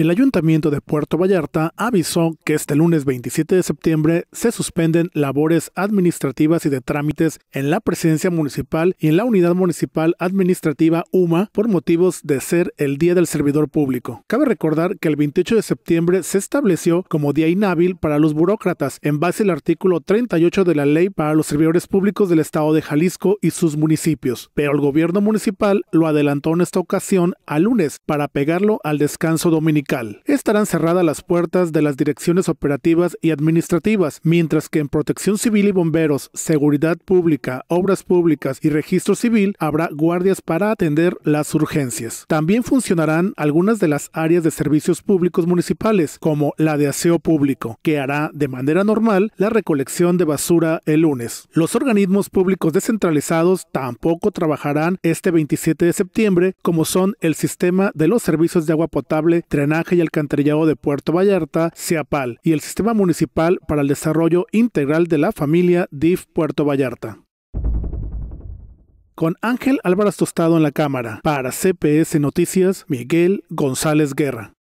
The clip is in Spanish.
el Ayuntamiento de Puerto Vallarta avisó que este lunes 27 de septiembre se suspenden labores administrativas y de trámites en la presidencia municipal y en la unidad municipal administrativa UMA por motivos de ser el Día del Servidor Público. Cabe recordar que el 28 de septiembre se estableció como día inhábil para los burócratas en base al artículo 38 de la Ley para los Servidores Públicos del Estado de Jalisco y sus municipios, pero el gobierno municipal lo adelantó en esta ocasión a lunes para pegarlo al descanso dominicano. Estarán cerradas las puertas de las direcciones operativas y administrativas, mientras que en Protección Civil y Bomberos, Seguridad Pública, Obras Públicas y Registro Civil habrá guardias para atender las urgencias. También funcionarán algunas de las áreas de servicios públicos municipales, como la de aseo público, que hará de manera normal la recolección de basura el lunes. Los organismos públicos descentralizados tampoco trabajarán este 27 de septiembre, como son el sistema de los servicios de agua potable, trenes drenaje y alcantarillado de Puerto Vallarta, Seapal y el Sistema Municipal para el Desarrollo Integral de la Familia DIF Puerto Vallarta con Ángel Álvarez Tostado en la cámara. Para CPS Noticias, Miguel González Guerra.